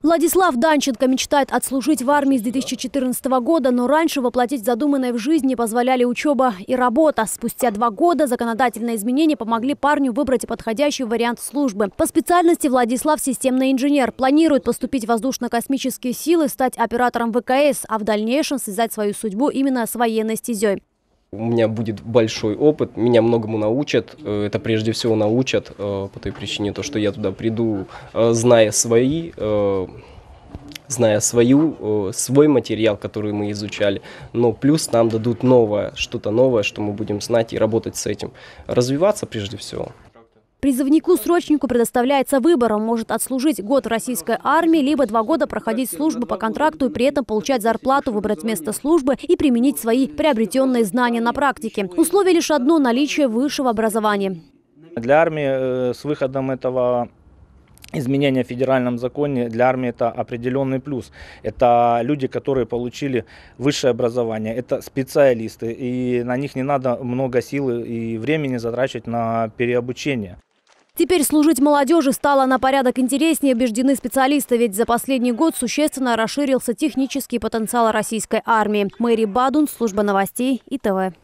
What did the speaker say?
Владислав Данченко мечтает отслужить в армии с 2014 года, но раньше воплотить задуманное в жизнь не позволяли учеба и работа. Спустя два года законодательные изменения помогли парню выбрать подходящий вариант службы. По специальности Владислав – системный инженер. Планирует поступить в воздушно-космические силы, стать оператором ВКС, а в дальнейшем связать свою судьбу именно с военной стезей у меня будет большой опыт, меня многому научат, э, это прежде всего научат э, по той причине, то, что я туда приду, э, зная свои, зная свою, свой материал, который мы изучали, но плюс нам дадут новое, что-то новое, что мы будем знать и работать с этим. Развиваться прежде всего. Призывнику-срочнику предоставляется выбор. Он может отслужить год в российской армии, либо два года проходить службу по контракту и при этом получать зарплату, выбрать место службы и применить свои приобретенные знания на практике. Условие лишь одно – наличие высшего образования. Для армии э, с выходом этого изменения в федеральном законе для армии это определенный плюс. Это люди, которые получили высшее образование, это специалисты, и на них не надо много силы и времени затрачивать на переобучение. Теперь служить молодежи стало на порядок интереснее, убеждены специалисты, ведь за последний год существенно расширился технический потенциал российской армии. Мэри Бадун, служба новостей и ТВ.